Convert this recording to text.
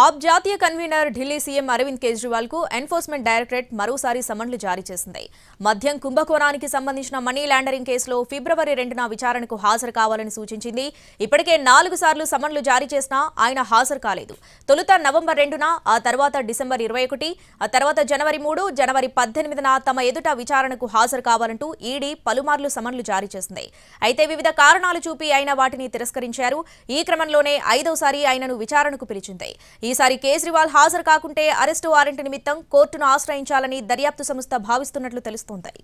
ఆప్ జాతీయ convener Delhi CM Arvind Kejriwal కు enforcement directorate మరోసారి సమన్లు జారీ చేసింది మద్యం కుంభకోణానికి సంబంధించిన మనీ ల్యాండరింగ్ కేసులో ఫిబ్రవరి రెండున విచారణకు హాజరు కావాలని సూచించింది ఇప్పటికే నాలుగు సార్లు సమన్లు జారీ చేసినా ఆయన హాజరు కాలేదు తొలుత నవంబర్ రెండున ఆ తర్వాత డిసెంబర్ ఇరవై ఒకటి ఆ తర్వాత జనవరి మూడు జనవరి పద్దెనిమిదిన తమ ఎదుట విచారణకు హాజరు కావాలంటూ ఈడీ పలుమార్లు సమన్లు జారీ చేసింది అయితే వివిధ కారణాలు చూపి ఆయన వాటిని తిరస్కరించారు ఈ క్రమంలోనే ఐదోసారి ఆయనను విచారణకు పిలిచింది ఈసారి కేజ్రీవాల్ హాజరు కాకుంటే అరెస్టు వారెంట్ నిమిత్తం కోర్టును ఆశ్రయించాలని దర్యాప్తు సంస్థ భావిస్తున్నట్లు తెలుస్తోంది